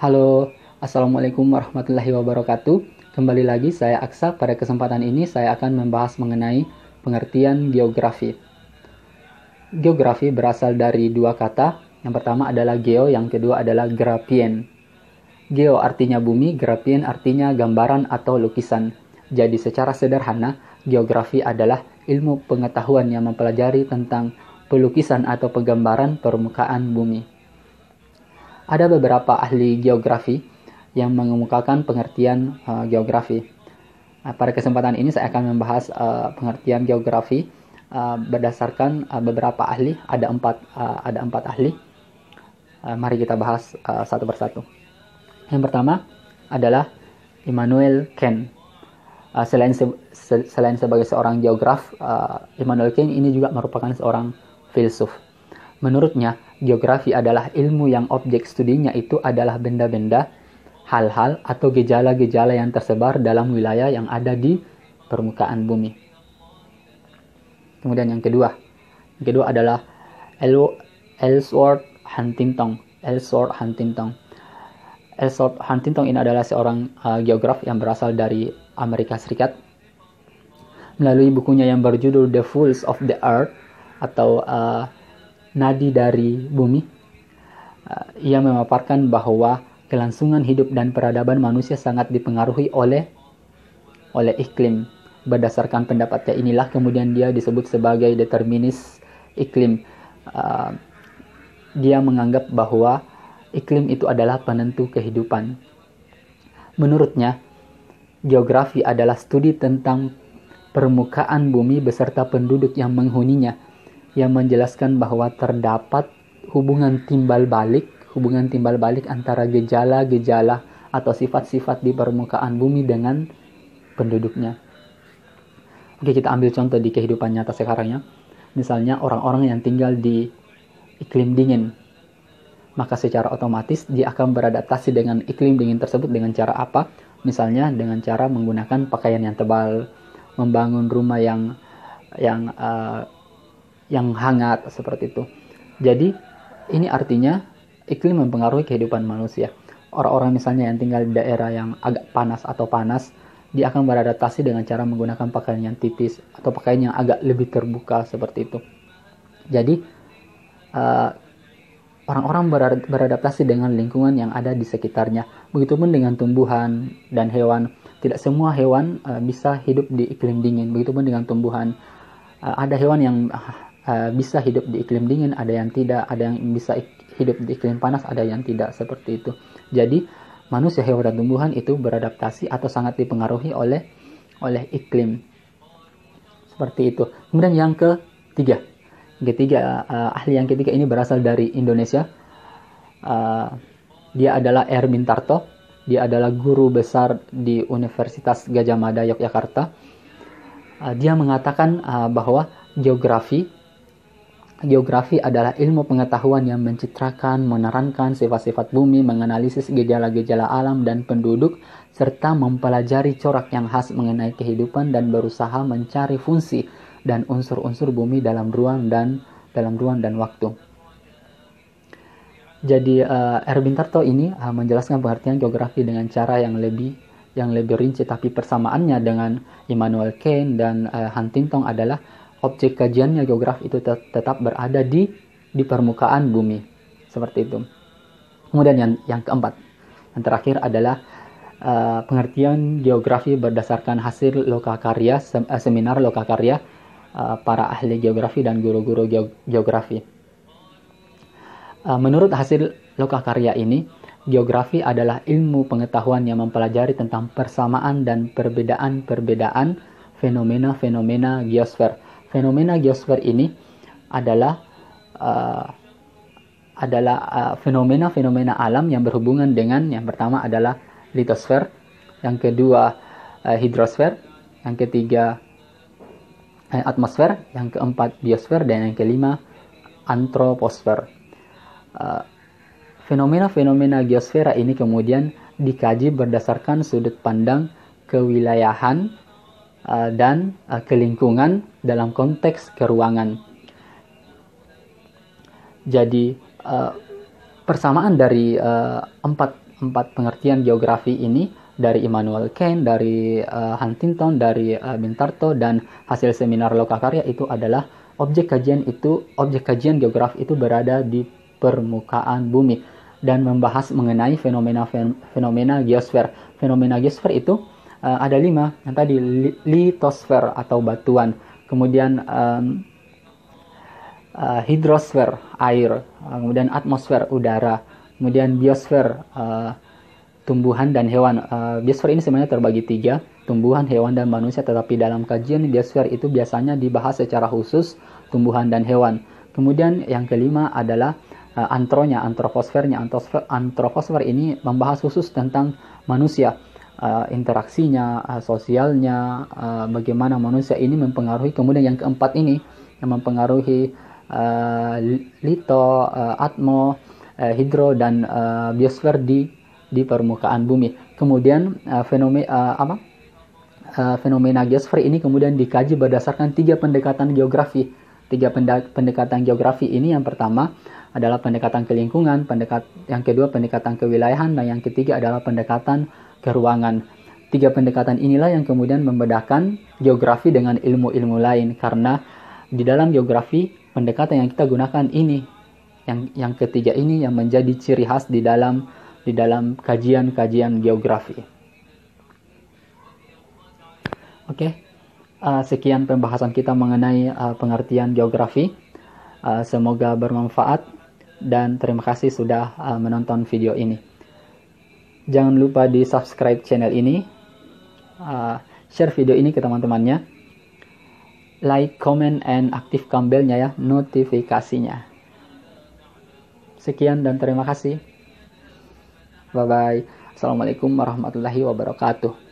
Halo, Assalamualaikum warahmatullahi wabarakatuh. Kembali lagi saya Aksa. Pada kesempatan ini saya akan membahas mengenai pengertian geografi. Geografi berasal dari dua kata. Yang pertama adalah geo, yang kedua adalah grapien. Geo artinya bumi, grapien artinya gambaran atau lukisan. Jadi secara sederhana, geografi adalah ilmu pengetahuan yang mempelajari tentang pelukisan atau penggambaran permukaan bumi. Ada beberapa ahli geografi yang mengemukakan pengertian uh, geografi. Nah, pada kesempatan ini saya akan membahas uh, pengertian geografi uh, berdasarkan uh, beberapa ahli. Ada empat, uh, ada empat ahli. Uh, mari kita bahas uh, satu persatu. Yang pertama adalah Immanuel Kant. Uh, selain se selain sebagai seorang geograf, uh, Immanuel Kant ini juga merupakan seorang filsuf. Menurutnya, geografi adalah ilmu yang objek studinya itu adalah benda-benda, hal-hal, atau gejala-gejala yang tersebar dalam wilayah yang ada di permukaan bumi. Kemudian yang kedua, yang kedua adalah Ellsworth Huntington. Ellsworth Huntington. Ellsworth Huntington ini adalah seorang uh, geograf yang berasal dari Amerika Serikat. Melalui bukunya yang berjudul The Fools of the Earth atau uh, nadi dari bumi, eh, ia memaparkan bahwa kelangsungan hidup dan peradaban manusia sangat dipengaruhi oleh oleh iklim. Berdasarkan pendapatnya inilah kemudian dia disebut sebagai determinis iklim. Eh, dia menganggap bahwa iklim itu adalah penentu kehidupan. Menurutnya, geografi adalah studi tentang permukaan bumi beserta penduduk yang menghuninya yang menjelaskan bahwa terdapat hubungan timbal balik, hubungan timbal balik antara gejala-gejala atau sifat-sifat di permukaan bumi dengan penduduknya. Oke, kita ambil contoh di kehidupan nyata sekarang ya. Misalnya orang-orang yang tinggal di iklim dingin, maka secara otomatis dia akan beradaptasi dengan iklim dingin tersebut dengan cara apa? Misalnya dengan cara menggunakan pakaian yang tebal, membangun rumah yang yang uh, yang hangat seperti itu. Jadi ini artinya iklim mempengaruhi kehidupan manusia. Orang-orang misalnya yang tinggal di daerah yang agak panas atau panas, dia akan beradaptasi dengan cara menggunakan pakaian yang tipis atau pakaian yang agak lebih terbuka seperti itu. Jadi uh, orang-orang beradaptasi dengan lingkungan yang ada di sekitarnya. Begitupun dengan tumbuhan dan hewan. Tidak semua hewan uh, bisa hidup di iklim dingin. Begitupun dengan tumbuhan. Uh, ada hewan yang uh, Eh, bisa hidup di iklim dingin, ada yang tidak, ada yang bisa hidup di iklim panas, ada yang tidak seperti itu. Jadi manusia, hewan dan tumbuhan itu beradaptasi atau sangat dipengaruhi oleh oleh iklim. Seperti itu. Kemudian yang ketiga, ketiga uh, ahli yang ketiga ini berasal dari Indonesia. Uh, dia adalah Erwin Tarto Dia adalah guru besar di Universitas Gajah Mada Yogyakarta. Uh, dia mengatakan uh, bahwa geografi Geografi adalah ilmu pengetahuan yang mencitrakan, menerangkan sifat-sifat bumi, menganalisis gejala-gejala alam dan penduduk, serta mempelajari corak yang khas mengenai kehidupan dan berusaha mencari fungsi dan unsur-unsur bumi dalam ruang dan dalam ruang dan waktu. Jadi uh, Erwin Tarto ini uh, menjelaskan pengertian geografi dengan cara yang lebih yang lebih rinci, tapi persamaannya dengan Immanuel Kant dan uh, Huntington adalah objek kajiannya geografi itu tetap berada di di permukaan bumi seperti itu kemudian yang yang keempat yang terakhir adalah uh, pengertian geografi berdasarkan hasil lokakarya sem eh, seminar lokakarya uh, eh, para ahli geografi dan guru-guru geografi uh, menurut hasil lokakarya ini geografi adalah ilmu pengetahuan yang mempelajari tentang persamaan dan perbedaan-perbedaan fenomena-fenomena geosfer fenomena geosfer ini adalah uh, adalah fenomena eh, fenomena-fenomena alam yang berhubungan dengan yang pertama adalah litosfer, yang kedua uh, hidrosfer, yang ketiga uh, atmosfer, yang keempat biosfer dan yang kelima antroposfer. Uh, fenomena-fenomena geosfera ini kemudian dikaji berdasarkan sudut pandang kewilayahan Eh, dan uh, eh, ke dalam konteks keruangan. Jadi uh, persamaan dari uh, empat empat pengertian geografi ini dari Immanuel Kant, dari uh, Huntington, dari uh, Bintarto dan hasil seminar lokakarya itu adalah objek kajian itu objek kajian geografi itu berada di permukaan bumi dan membahas mengenai fenomena fenomena geosfer. Fenomena geosfer itu uh, ada lima yang tadi litosfer atau batuan kemudian um, uh, hidrosfer air eh, kemudian atmosfer udara kemudian biosfer uh, tumbuhan dan hewan uh, biosfer ini sebenarnya terbagi tiga tumbuhan hewan dan manusia tetapi dalam kajian biosfer itu biasanya dibahas secara khusus tumbuhan dan hewan kemudian yang kelima adalah uh, antronya antroposfernya antroposfer, antroposfer ini membahas khusus tentang manusia uh, interaksinya, uh, sosialnya, uh, bagaimana manusia ini mempengaruhi. Kemudian yang keempat ini yang mempengaruhi uh, lito, uh, atmo, uh, hidro dan uh, biosfer di di permukaan bumi. Kemudian uh, fenomena uh, apa? Uh, fenomena geosfer ini kemudian dikaji berdasarkan tiga pendekatan geografi. Tiga pendekatan geografi ini yang pertama adalah pendekatan ke lingkungan, pendekat yang kedua pendekatan kewilayahan dan yang ketiga adalah pendekatan ke ruangan. Tiga pendekatan inilah yang kemudian membedakan geografi dengan ilmu-ilmu lain karena di dalam geografi pendekatan yang kita gunakan ini yang yang ketiga ini yang menjadi ciri khas di dalam di dalam kajian-kajian geografi. Oke. Okay. Uh, sekian pembahasan kita mengenai uh, pengertian geografi. Uh, semoga bermanfaat dan terima kasih sudah uh, menonton video ini. Jangan lupa di subscribe channel ini, uh, share video ini ke teman-temannya, like, comment, and aktifkan belnya ya, notifikasinya. Sekian dan terima kasih. Bye-bye. Assalamualaikum warahmatullahi wabarakatuh.